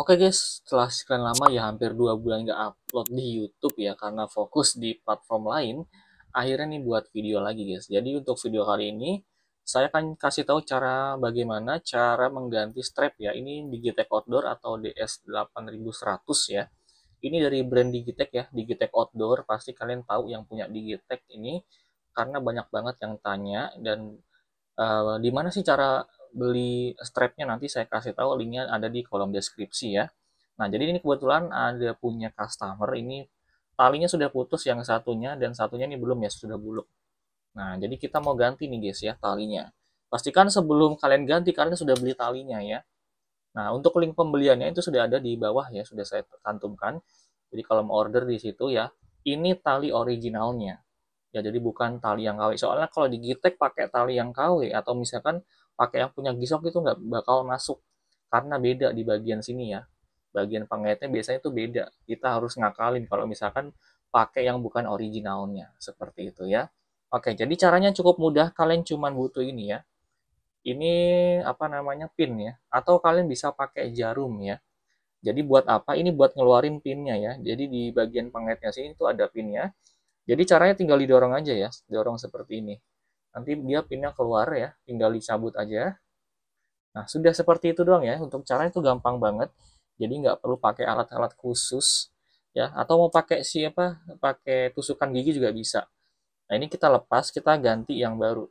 Oke okay guys, setelah sekian lama ya hampir dua bulan gak upload di YouTube ya karena fokus di platform lain, akhirnya nih buat video lagi guys. Jadi untuk video kali ini saya akan kasih tahu cara bagaimana cara mengganti strap ya. Ini Digitech Outdoor atau DS8100 ya. Ini dari brand Digitech ya, Digitech Outdoor. Pasti kalian tahu yang punya Digitech ini karena banyak banget yang tanya dan uh, di mana sih cara beli strapnya nanti saya kasih tahu linknya ada di kolom deskripsi ya. Nah jadi ini kebetulan ada punya customer ini talinya sudah putus yang satunya dan satunya ini belum ya sudah buluk. Nah jadi kita mau ganti nih guys ya talinya. Pastikan sebelum kalian ganti kalian sudah beli talinya ya. Nah untuk link pembeliannya itu sudah ada di bawah ya sudah saya cantumkan. Jadi kolom order di situ ya. Ini tali originalnya ya jadi bukan tali yang KW soalnya kalau di Gitek pakai tali yang KW atau misalkan pakai yang punya gisok itu nggak bakal masuk karena beda di bagian sini ya bagian pengaitnya biasanya itu beda kita harus ngakalin kalau misalkan pakai yang bukan originalnya seperti itu ya oke jadi caranya cukup mudah kalian cuman butuh ini ya ini apa namanya pin ya atau kalian bisa pakai jarum ya jadi buat apa ini buat ngeluarin pinnya ya jadi di bagian pengaitnya sini itu ada pinnya jadi caranya tinggal didorong aja ya dorong seperti ini nanti dia pinnya keluar ya tinggal dicabut aja nah sudah seperti itu doang ya untuk caranya itu gampang banget jadi nggak perlu pakai alat-alat khusus ya atau mau pakai siapa pakai tusukan gigi juga bisa nah ini kita lepas kita ganti yang baru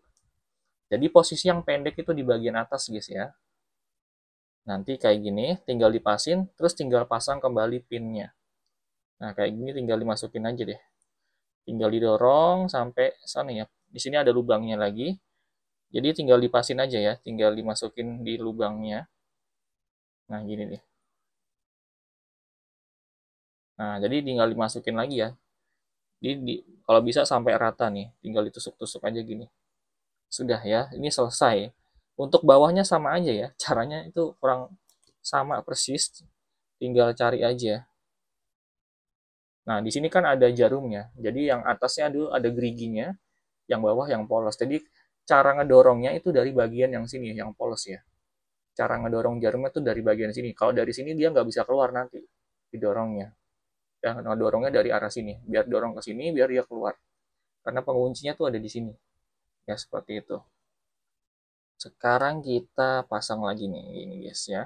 jadi posisi yang pendek itu di bagian atas guys ya nanti kayak gini tinggal dipasin terus tinggal pasang kembali pinnya nah kayak gini tinggal dimasukin aja deh tinggal didorong sampai sana ya di sini ada lubangnya lagi. Jadi tinggal dipasin aja ya, tinggal dimasukin di lubangnya. Nah, gini nih. Nah, jadi tinggal dimasukin lagi ya. Di, di, kalau bisa sampai rata nih, tinggal ditusuk-tusuk aja gini. Sudah ya, ini selesai. Untuk bawahnya sama aja ya, caranya itu kurang sama persis, tinggal cari aja. Nah, di sini kan ada jarumnya, jadi yang atasnya dulu ada geriginya, yang bawah yang polos. Jadi cara ngedorongnya itu dari bagian yang sini, yang polos ya. Cara ngedorong jarumnya itu dari bagian sini. Kalau dari sini dia nggak bisa keluar nanti didorongnya. Ya, ngedorongnya dari arah sini. Biar dorong ke sini, biar dia keluar. Karena penguncinya tuh ada di sini. Ya, seperti itu. Sekarang kita pasang lagi nih. Ini guys ya.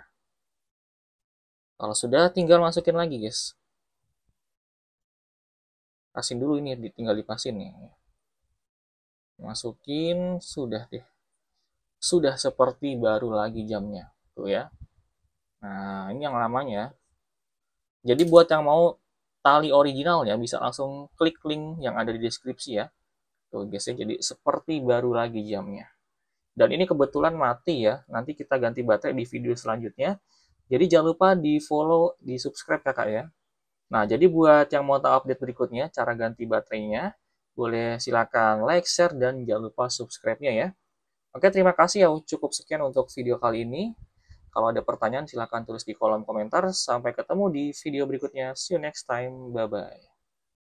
Kalau sudah, tinggal masukin lagi guys. Pasin dulu ini, tinggal dipasin nih masukin sudah deh sudah seperti baru lagi jamnya tuh ya nah ini yang lamanya jadi buat yang mau tali originalnya bisa langsung klik link yang ada di deskripsi ya tuh guys ya jadi seperti baru lagi jamnya dan ini kebetulan mati ya nanti kita ganti baterai di video selanjutnya jadi jangan lupa di follow di subscribe kakak ya nah jadi buat yang mau tahu update berikutnya cara ganti baterainya boleh silakan like, share, dan jangan lupa subscribe-nya ya. Oke, terima kasih ya. Cukup sekian untuk video kali ini. Kalau ada pertanyaan, silakan tulis di kolom komentar. Sampai ketemu di video berikutnya. See you next time. Bye-bye.